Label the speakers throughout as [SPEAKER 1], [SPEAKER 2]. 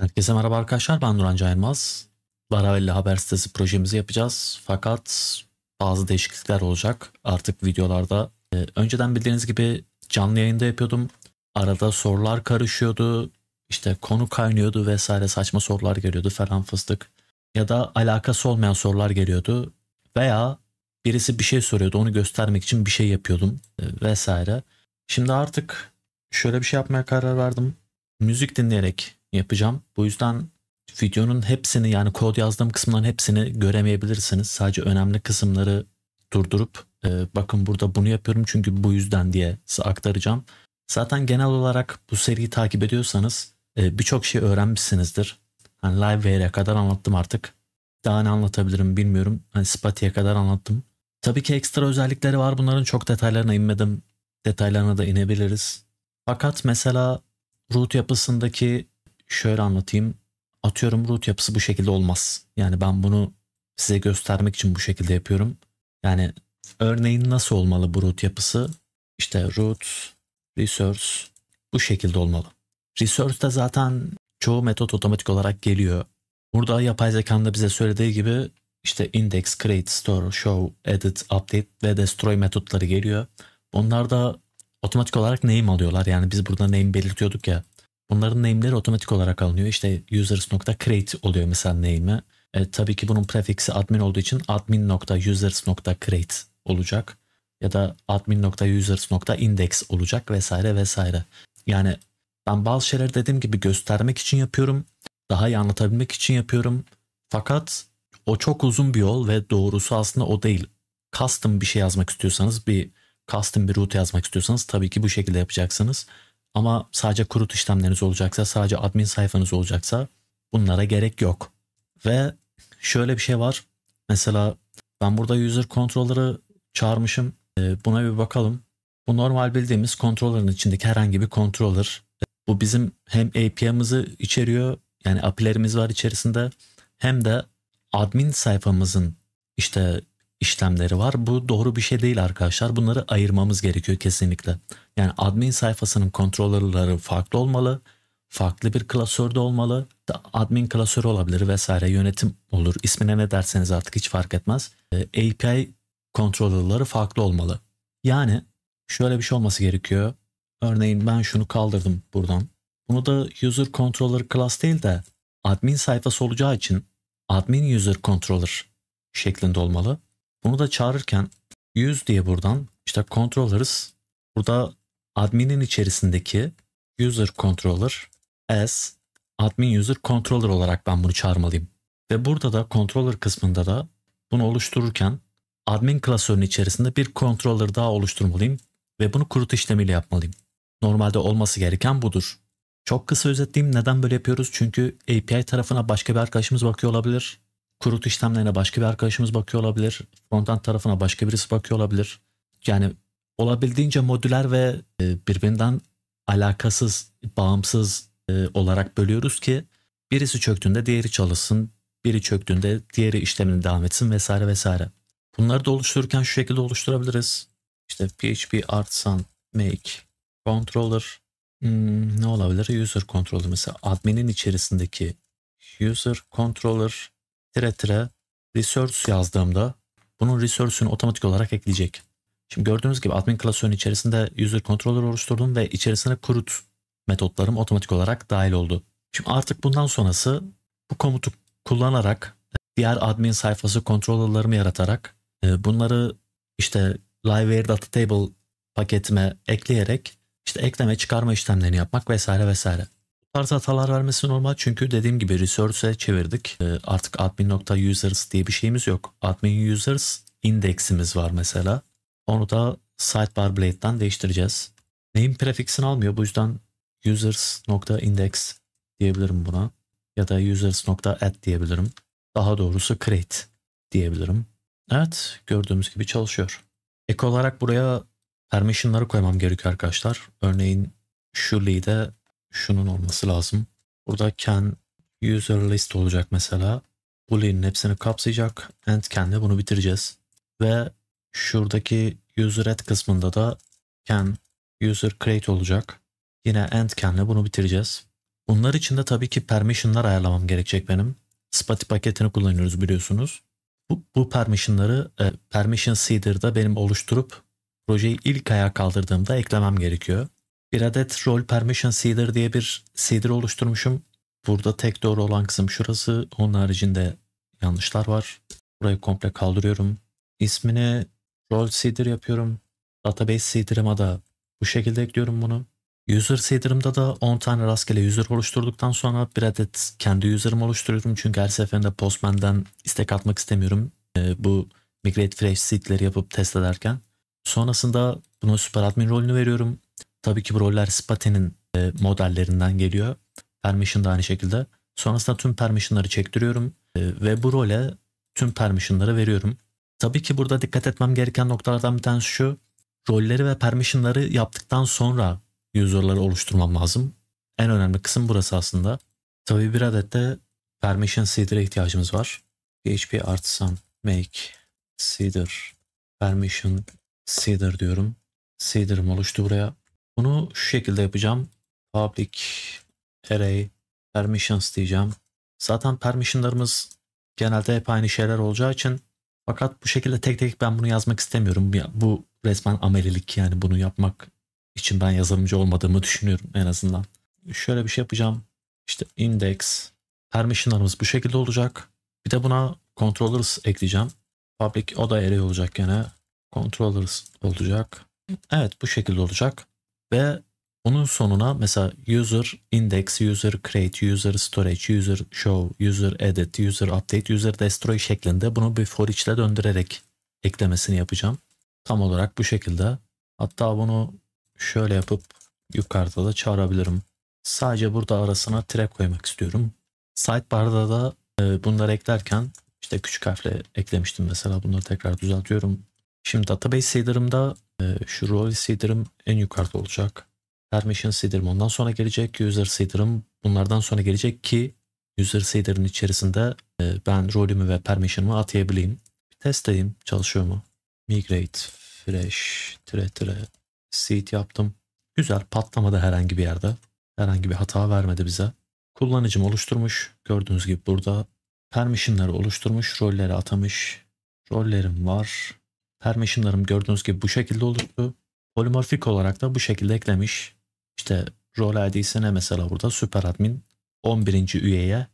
[SPEAKER 1] Herkese merhaba arkadaşlar ben Nuran Caymaz. Laravelli haber sitesi projemizi yapacağız. Fakat bazı değişiklikler olacak artık videolarda. Ee, önceden bildiğiniz gibi canlı yayında yapıyordum. Arada sorular karışıyordu. İşte konu kaynıyordu vesaire saçma sorular geliyordu falan fıstık. Ya da alakası olmayan sorular geliyordu. Veya birisi bir şey soruyordu onu göstermek için bir şey yapıyordum ee, vesaire. Şimdi artık şöyle bir şey yapmaya karar verdim. Müzik dinleyerek yapacağım. Bu yüzden videonun hepsini yani kod yazdığım kısımların hepsini göremeyebilirsiniz. Sadece önemli kısımları durdurup e, bakın burada bunu yapıyorum çünkü bu yüzden diye aktaracağım. Zaten genel olarak bu seriyi takip ediyorsanız e, birçok şey öğrenmişsinizdir. Hani live VR'ye kadar anlattım artık. Daha ne anlatabilirim bilmiyorum. Hani Spati'ye kadar anlattım. Tabii ki ekstra özellikleri var. Bunların çok detaylarına inmedim. Detaylarına da inebiliriz. Fakat mesela root yapısındaki şöyle anlatayım. Atıyorum root yapısı bu şekilde olmaz. Yani ben bunu size göstermek için bu şekilde yapıyorum. Yani örneğin nasıl olmalı bu root yapısı? İşte root, resource bu şekilde olmalı. Resource Resource'da zaten çoğu metot otomatik olarak geliyor. Burada yapay zekanın da bize söylediği gibi işte index, create, store, show, edit, update ve destroy metotları geliyor. Onlar da otomatik olarak name alıyorlar. Yani biz burada name belirtiyorduk ya. Bunların name'leri otomatik olarak alınıyor. İşte users.create oluyor mesela name'i. E, tabii ki bunun prefiksi admin olduğu için admin.users.create olacak ya da admin.users.index olacak vesaire vesaire. Yani ben bazı şeyler dediğim gibi göstermek için yapıyorum. Daha iyi anlatabilmek için yapıyorum. Fakat o çok uzun bir yol ve doğrusu aslında o değil. Custom bir şey yazmak istiyorsanız bir custom bir route yazmak istiyorsanız tabii ki bu şekilde yapacaksınız. Ama sadece kurut işlemleriniz olacaksa, sadece admin sayfanız olacaksa bunlara gerek yok. Ve şöyle bir şey var. Mesela ben burada user controller'ı çağırmışım. Ee, buna bir bakalım. Bu normal bildiğimiz controller'ın içindeki herhangi bir controller. Ee, bu bizim hem API'mizi içeriyor yani API'lerimiz var içerisinde hem de admin sayfamızın işte işlemleri var. Bu doğru bir şey değil arkadaşlar. Bunları ayırmamız gerekiyor kesinlikle. Yani admin sayfasının kontrolörleri farklı olmalı. Farklı bir klasörde olmalı. Admin klasörü olabilir vesaire yönetim olur. İsmine ne derseniz artık hiç fark etmez. Ee, API kontrolörleri farklı olmalı. Yani şöyle bir şey olması gerekiyor. Örneğin ben şunu kaldırdım buradan. Bunu da user controller class değil de admin sayfası olacağı için admin user controller şeklinde olmalı. Bunu da çağırırken 100 diye buradan işte controllers burada adminin içerisindeki user controller as admin user controller olarak ben bunu çağırmalıyım. Ve burada da controller kısmında da bunu oluştururken admin klasörün içerisinde bir controller daha oluşturmalıyım ve bunu kurut işlemiyle yapmalıyım. Normalde olması gereken budur. Çok kısa özetleyeyim neden böyle yapıyoruz çünkü API tarafına başka bir arkadaşımız bakıyor olabilir Kurut işlemlerine başka bir arkadaşımız bakıyor olabilir. Frontend tarafına başka birisi bakıyor olabilir. Yani olabildiğince modüler ve e, birbirinden alakasız, bağımsız e, olarak bölüyoruz ki birisi çöktüğünde diğeri çalışsın, biri çöktüğünde diğeri işlemini devam etsin vesaire vesaire. Bunları da oluştururken şu şekilde oluşturabiliriz. İşte PHP artsan make controller hmm, ne olabilir? User controller mesela adminin içerisindeki user controller tire tire resource yazdığımda bunun resource'ünü otomatik olarak ekleyecek. Şimdi gördüğünüz gibi admin klasörünün içerisinde user controller oluşturdum ve içerisine kurut metotlarım otomatik olarak dahil oldu. Şimdi artık bundan sonrası bu komutu kullanarak diğer admin sayfası controller'larımı yaratarak e, bunları işte live data table paketime ekleyerek işte ekleme çıkarma işlemlerini yapmak vesaire vesaire tarz hatalar vermesi normal çünkü dediğim gibi resource'e çevirdik. E, artık admin.users diye bir şeyimiz yok. Admin users indeksimiz var mesela. Onu da sidebar blade'den değiştireceğiz. Name prefixini almıyor bu yüzden users.index diyebilirim buna. Ya da users.add diyebilirim. Daha doğrusu create diyebilirim. Evet gördüğümüz gibi çalışıyor. Ek olarak buraya permission'ları koymam gerekiyor arkadaşlar. Örneğin şu lead'e şunun olması lazım. Burada can user list olacak mesela. Boolean'in hepsini kapsayacak. And can'le bunu bitireceğiz. Ve şuradaki user add kısmında da can user create olacak. Yine and can'le bunu bitireceğiz. Bunlar için de tabii ki permission'lar ayarlamam gerekecek benim. Spati paketini kullanıyoruz biliyorsunuz. Bu, bu permission'ları e, permission seeder'da benim oluşturup projeyi ilk ayağa kaldırdığımda eklemem gerekiyor. Bir adet Roll permission seeder diye bir seeder oluşturmuşum. Burada tek doğru olan kısım şurası. Onun haricinde yanlışlar var. Burayı komple kaldırıyorum. İsmini Roll seeder yapıyorum. Database seeder'ıma da bu şekilde ekliyorum bunu. User seeder'ımda da 10 tane rastgele user oluşturduktan sonra bir adet kendi user'ımı oluşturuyorum. Çünkü her seferinde Postman'dan istek atmak istemiyorum. Ee, bu migrate fresh seed'leri yapıp test ederken. Sonrasında bunu Super admin rolünü veriyorum. Tabii ki bu roller Spate'nin e, modellerinden geliyor. Permission da aynı şekilde. Sonrasında tüm permission'ları çektiriyorum e, ve bu role tüm permission'ları veriyorum. Tabii ki burada dikkat etmem gereken noktalardan bir tanesi şu. Rolleri ve permission'ları yaptıktan sonra user'ları oluşturmam lazım. En önemli kısım burası aslında. Tabii bir adet de permission seeder'e ihtiyacımız var. PHP artisan make seeder permission seeder diyorum. Seeder'ım oluştu buraya. Bunu şu şekilde yapacağım. Public array permissions diyeceğim. Zaten permissionlarımız genelde hep aynı şeyler olacağı için fakat bu şekilde tek tek ben bunu yazmak istemiyorum. Bu resmen amelilik yani bunu yapmak için ben yazılımcı olmadığımı düşünüyorum en azından. Şöyle bir şey yapacağım. İşte index permissionlarımız bu şekilde olacak. Bir de buna controllers ekleyeceğim. Public oda array olacak gene. Controllers olacak. Evet bu şekilde olacak ve onun sonuna mesela user index, user create, user storage, user show, user edit, user update, user destroy şeklinde bunu bir for içle döndürerek eklemesini yapacağım. Tam olarak bu şekilde. Hatta bunu şöyle yapıp yukarıda da çağırabilirim. Sadece burada arasına tire koymak istiyorum. Sidebar'da da e, bunları eklerken işte küçük harfle eklemiştim mesela bunları tekrar düzeltiyorum. Şimdi database header'ımda ee, şu rol seeder'ım en yukarıda olacak. Permission seeder'ım ondan sonra gelecek. User seeder'ım bunlardan sonra gelecek ki user seeder'ın içerisinde e, ben rolümü ve permission'ımı atayabileyim. Bir test edeyim çalışıyor mu? Migrate fresh tire tire seed yaptım. Güzel patlamadı herhangi bir yerde. Herhangi bir hata vermedi bize. Kullanıcım oluşturmuş. Gördüğünüz gibi burada permission'ları oluşturmuş. Rolleri atamış. Rollerim var permissionlarım gördüğünüz gibi bu şekilde oluştu. Polimorfik olarak da bu şekilde eklemiş. İşte rol ID'sine mesela burada süper admin 11. üyeye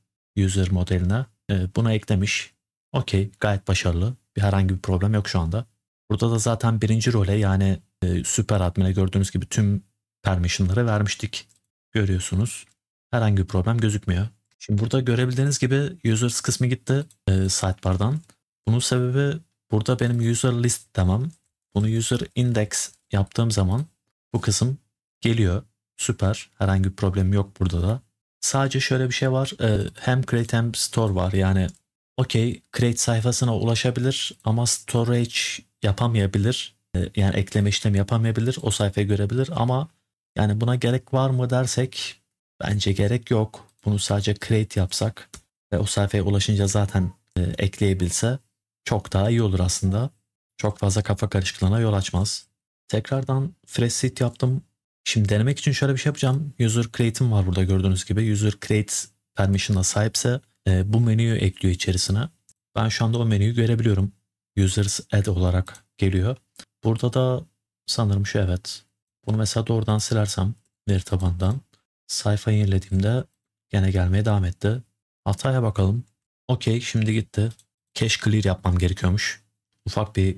[SPEAKER 1] user modeline e, buna eklemiş. Okey gayet başarılı. Bir herhangi bir problem yok şu anda. Burada da zaten birinci role yani e, süper admin'e gördüğünüz gibi tüm permissionları vermiştik. Görüyorsunuz. Herhangi bir problem gözükmüyor. Şimdi burada görebildiğiniz gibi users kısmı gitti e, sidebar'dan. Bunun sebebi Burada benim user list demem. Bunu user index yaptığım zaman bu kısım geliyor. Süper. Herhangi bir problem yok burada da. Sadece şöyle bir şey var. Ee, hem create hem store var. Yani okey create sayfasına ulaşabilir ama storage yapamayabilir. Ee, yani ekleme işlemi yapamayabilir. O sayfayı görebilir ama yani buna gerek var mı dersek bence gerek yok. Bunu sadece create yapsak ve o sayfaya ulaşınca zaten e, ekleyebilse çok daha iyi olur aslında. Çok fazla kafa karışıklığına yol açmaz. Tekrardan fresh seed yaptım. Şimdi denemek için şöyle bir şey yapacağım. User create'im var burada gördüğünüz gibi. User create permission'a sahipse e, bu menüyü ekliyor içerisine. Ben şu anda o menüyü görebiliyorum. Users add olarak geliyor. Burada da sanırım şu evet. Bunu mesela doğrudan silersem veri tabandan sayfa yenilediğimde gene gelmeye devam etti. Hataya bakalım. Okey şimdi gitti cache clear yapmam gerekiyormuş. Ufak bir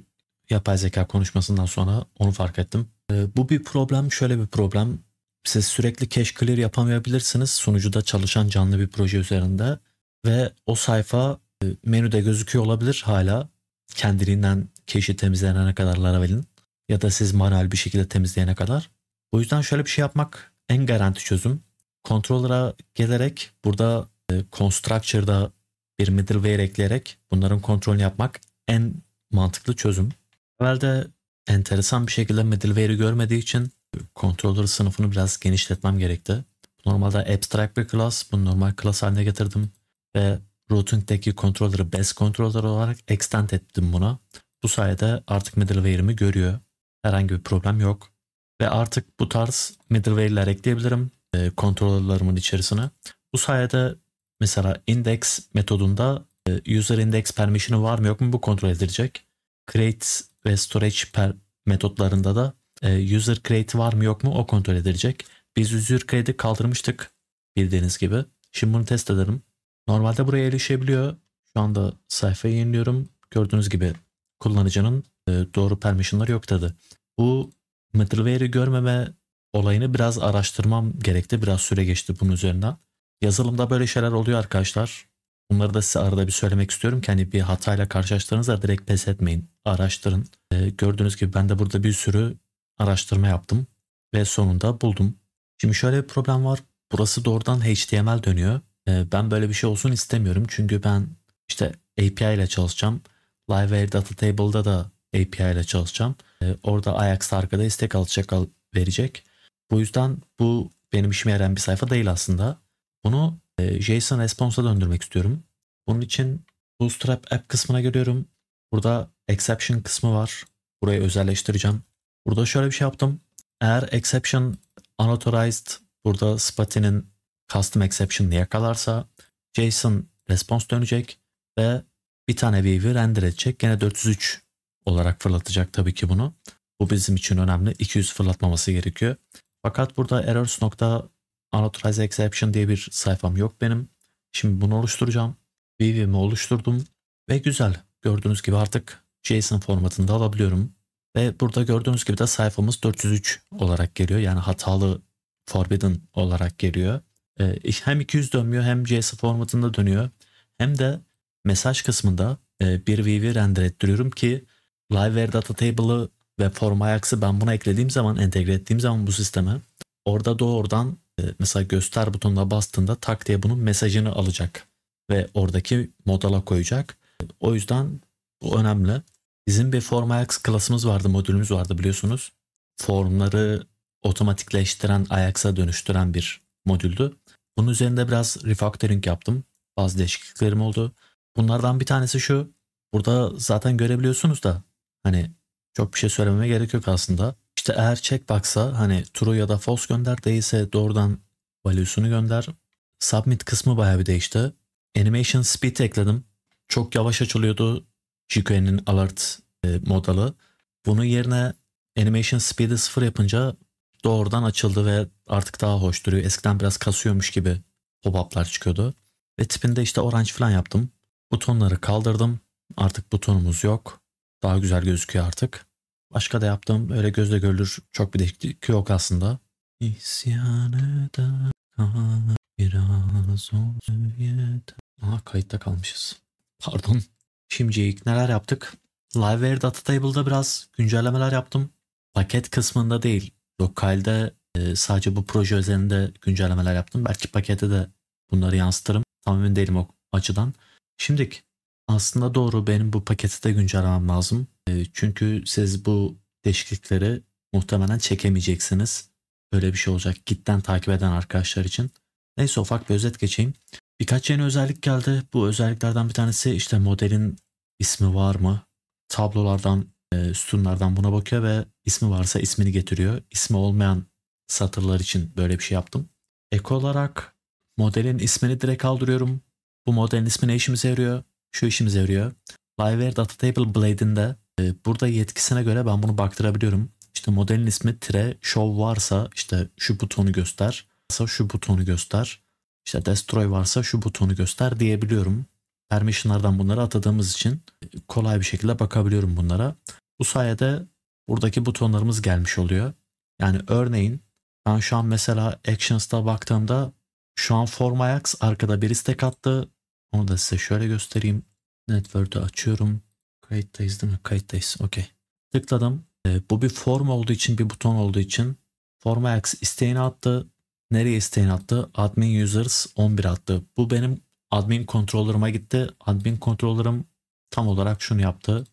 [SPEAKER 1] yapay zeka konuşmasından sonra onu fark ettim. Ee, bu bir problem, şöyle bir problem. Siz sürekli cache clear yapamayabilirsiniz sunucuda çalışan canlı bir proje üzerinde ve o sayfa e, menüde gözüküyor olabilir hala kendiliğinden cache'i temizlenene kadar Laravel'in ya da siz manuel bir şekilde temizleyene kadar. O yüzden şöyle bir şey yapmak en garanti çözüm. Controller'a gelerek burada e, constructor'da bir middleware ekleyerek bunların kontrolünü yapmak en mantıklı çözüm. Evvelde enteresan bir şekilde middleware'i görmediği için controller sınıfını biraz genişletmem gerekti. Normalde abstract bir class, bunu normal class haline getirdim ve routing'deki controller'ı best controller olarak extend ettim buna. Bu sayede artık middleware'imi görüyor. Herhangi bir problem yok. Ve artık bu tarz middleware'ler ekleyebilirim e, controller'larımın içerisine. Bu sayede Mesela index metodunda e, user index permission'ı var mı yok mu bu kontrol edilecek. Create ve storage per metotlarında da e, user create var mı yok mu o kontrol edilecek. Biz user create'i kaldırmıştık bildiğiniz gibi. Şimdi bunu test ederim. Normalde buraya erişebiliyor. Şu anda sayfayı yeniliyorum. Gördüğünüz gibi kullanıcının e, doğru permission'ları yok dedi. Bu middleware'i görmeme olayını biraz araştırmam gerekti. Biraz süre geçti bunun üzerinden. Yazılımda böyle şeyler oluyor arkadaşlar. Bunları da size arada bir söylemek istiyorum ki hani bir hatayla karşılaştığınızda direkt pes etmeyin. Araştırın. Ee, gördüğünüz gibi ben de burada bir sürü araştırma yaptım ve sonunda buldum. Şimdi şöyle bir problem var. Burası doğrudan HTML dönüyor. Ee, ben böyle bir şey olsun istemiyorum çünkü ben işte API ile çalışacağım. Liveware Data Table'da da API ile çalışacağım. Ee, orada Ajax arkada istek alacak al verecek. Bu yüzden bu benim işime yarayan bir sayfa değil aslında. Bunu e, JSON response'a döndürmek istiyorum. Bunun için Bootstrap app kısmına geliyorum. Burada exception kısmı var. Burayı özelleştireceğim. Burada şöyle bir şey yaptım. Eğer exception unauthorized burada Spati'nin custom exception'ını yakalarsa JSON response dönecek ve bir tane view'i render edecek. Gene 403 olarak fırlatacak tabii ki bunu. Bu bizim için önemli. 200 fırlatmaması gerekiyor. Fakat burada errors nokta Unauthorized Exception diye bir sayfam yok benim. Şimdi bunu oluşturacağım. VV'mi oluşturdum ve güzel. Gördüğünüz gibi artık JSON formatında alabiliyorum. Ve burada gördüğünüz gibi de sayfamız 403 olarak geliyor. Yani hatalı forbidden olarak geliyor. Ee, hem 200 dönmüyor hem JSON formatında dönüyor. Hem de mesaj kısmında e, bir VV render ettiriyorum ki Liveware Data Table'ı ve Form Ajax'ı ben buna eklediğim zaman, entegre ettiğim zaman bu sisteme orada doğrudan e, mesela göster butonuna bastığında tak diye bunun mesajını alacak ve oradaki modala koyacak. O yüzden bu önemli. Bizim bir Form.ax klasımız vardı, modülümüz vardı biliyorsunuz. Formları otomatikleştiren, Ajax'a dönüştüren bir modüldü. Bunun üzerinde biraz refactoring yaptım. Bazı değişikliklerim oldu. Bunlardan bir tanesi şu. Burada zaten görebiliyorsunuz da hani çok bir şey söylememe gerek yok aslında. İşte eğer checkbox'a hani true ya da false gönder değilse doğrudan value'sunu gönder. Submit kısmı bayağı bir değişti. Animation speed ekledim. Çok yavaş açılıyordu jQuery'nin alert e, modalı. Bunu yerine animation speed'i sıfır yapınca doğrudan açıldı ve artık daha hoş duruyor. Eskiden biraz kasıyormuş gibi pop-up'lar çıkıyordu. Ve tipinde işte orange falan yaptım. Butonları kaldırdım. Artık butonumuz yok. Daha güzel gözüküyor artık. Başka da yaptım. öyle gözle görülür çok bir değişiklik yok aslında. İsyan eder biraz olsun yeter. Aha kayıtta kalmışız. Pardon. Şimdilik neler yaptık? Liveware Datatable'da biraz güncellemeler yaptım. Paket kısmında değil. Lokalde e, sadece bu proje üzerinde güncellemeler yaptım. Belki pakete de bunları yansıtırım. Tam emin değilim o açıdan. Şimdilik aslında doğru benim bu paketi de güncellemem lazım. Ee, çünkü siz bu değişiklikleri muhtemelen çekemeyeceksiniz. Böyle bir şey olacak gitten takip eden arkadaşlar için. Neyse ufak bir özet geçeyim. Birkaç yeni özellik geldi. Bu özelliklerden bir tanesi işte modelin ismi var mı? Tablolardan, e, sütunlardan buna bakıyor ve ismi varsa ismini getiriyor. İsmi olmayan satırlar için böyle bir şey yaptım. Ek olarak modelin ismini direkt kaldırıyorum. Bu modelin ismi ne işimize yarıyor? şu işimize yarıyor. Liveware Table Blade'inde e, burada yetkisine göre ben bunu baktırabiliyorum. İşte modelin ismi tire show varsa işte şu butonu göster. Varsa şu butonu göster. İşte destroy varsa şu butonu göster diyebiliyorum. Permission'lardan bunları atadığımız için e, kolay bir şekilde bakabiliyorum bunlara. Bu sayede buradaki butonlarımız gelmiş oluyor. Yani örneğin ben şu an mesela Actions'ta baktığımda şu an form ajax arkada bir istek attı. Onu da size şöyle göstereyim. Network'ü açıyorum. Kayıttayız değil mi? Kayıttayız. Okey. Tıkladım. E, bu bir form olduğu için bir buton olduğu için forma X isteğini attı. Nereye isteğini attı? Admin users 11 attı. Bu benim admin controller'ıma gitti. Admin controller'ım tam olarak şunu yaptı.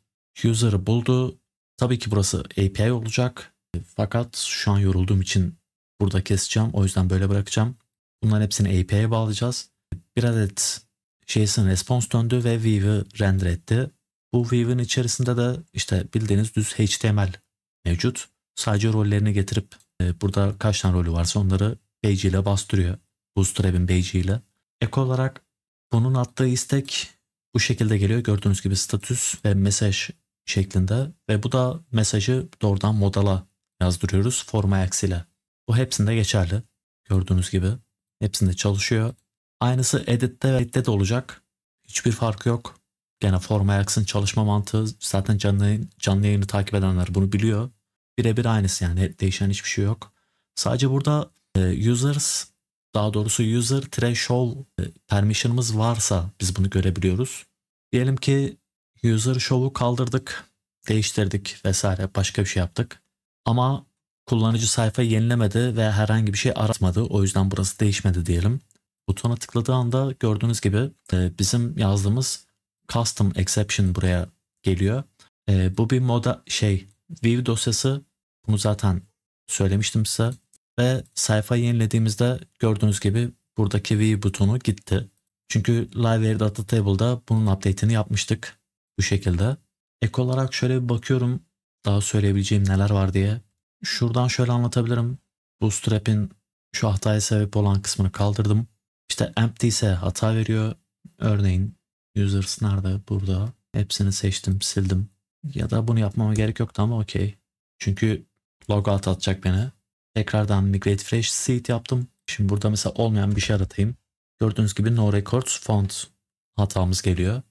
[SPEAKER 1] User'ı buldu. Tabii ki burası API olacak. Ee, fakat şu an yorulduğum için burada keseceğim. O yüzden böyle bırakacağım. Bunların hepsini API'ye bağlayacağız. Bir adet JSON response döndü ve view'ı render etti. Bu view'ın içerisinde de işte bildiğiniz düz HTML mevcut. Sadece rollerini getirip e, burada kaç tane rolü varsa onları page ile bastırıyor. Bootstrap'in page ile. Ek olarak bunun attığı istek bu şekilde geliyor. Gördüğünüz gibi status ve mesaj şeklinde ve bu da mesajı doğrudan modala yazdırıyoruz forma aksiyle. Bu hepsinde geçerli. Gördüğünüz gibi hepsinde çalışıyor. Aynısı edit'te ve edit'te de olacak. Hiçbir farkı yok. Gene form Ajax'ın çalışma mantığı zaten canlı, canlı yayını takip edenler bunu biliyor. Birebir aynısı yani değişen hiçbir şey yok. Sadece burada e, users daha doğrusu user threshold e, permission'ımız varsa biz bunu görebiliyoruz. Diyelim ki user show'u kaldırdık, değiştirdik vesaire başka bir şey yaptık. Ama kullanıcı sayfa yenilemedi ve herhangi bir şey aratmadı. O yüzden burası değişmedi diyelim. Butona tıkladığı anda gördüğünüz gibi e, bizim yazdığımız custom exception buraya geliyor. E, bu bir moda şey view dosyası bunu zaten söylemiştim size ve sayfa yenilediğimizde gördüğünüz gibi buradaki view butonu gitti. Çünkü library data table'da bunun update'ini yapmıştık bu şekilde. Ek olarak şöyle bir bakıyorum daha söyleyebileceğim neler var diye. Şuradan şöyle anlatabilirim. Bootstrap'in şu hataya sebep olan kısmını kaldırdım. İşte empty ise hata veriyor. Örneğin users nerede? Burada. Hepsini seçtim, sildim. Ya da bunu yapmama gerek yoktu ama okey. Çünkü logout atacak beni. Tekrardan migrate fresh seed yaptım. Şimdi burada mesela olmayan bir şey aratayım. Gördüğünüz gibi no records font hatamız geliyor.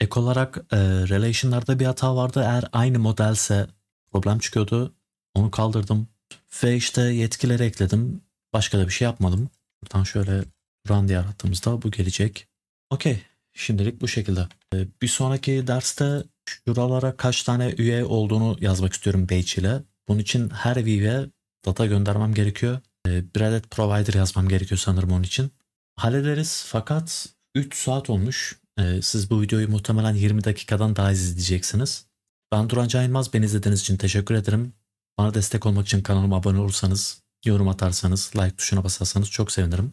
[SPEAKER 1] Ek olarak e, relation'larda bir hata vardı. Eğer aynı modelse problem çıkıyordu. Onu kaldırdım. Ve işte yetkileri ekledim. Başka da bir şey yapmadım. Buradan şöyle run diye arattığımızda bu gelecek. Okey. Şimdilik bu şekilde. Ee, bir sonraki derste şuralara kaç tane üye olduğunu yazmak istiyorum page ile. Bunun için her view'e data göndermem gerekiyor. Ee, bir adet provider yazmam gerekiyor sanırım onun için. Hallederiz fakat 3 saat olmuş. Ee, siz bu videoyu muhtemelen 20 dakikadan daha izleyeceksiniz. Ben Duran Cahinmaz. Beni izlediğiniz için teşekkür ederim. Bana destek olmak için kanalıma abone olursanız, yorum atarsanız, like tuşuna basarsanız çok sevinirim.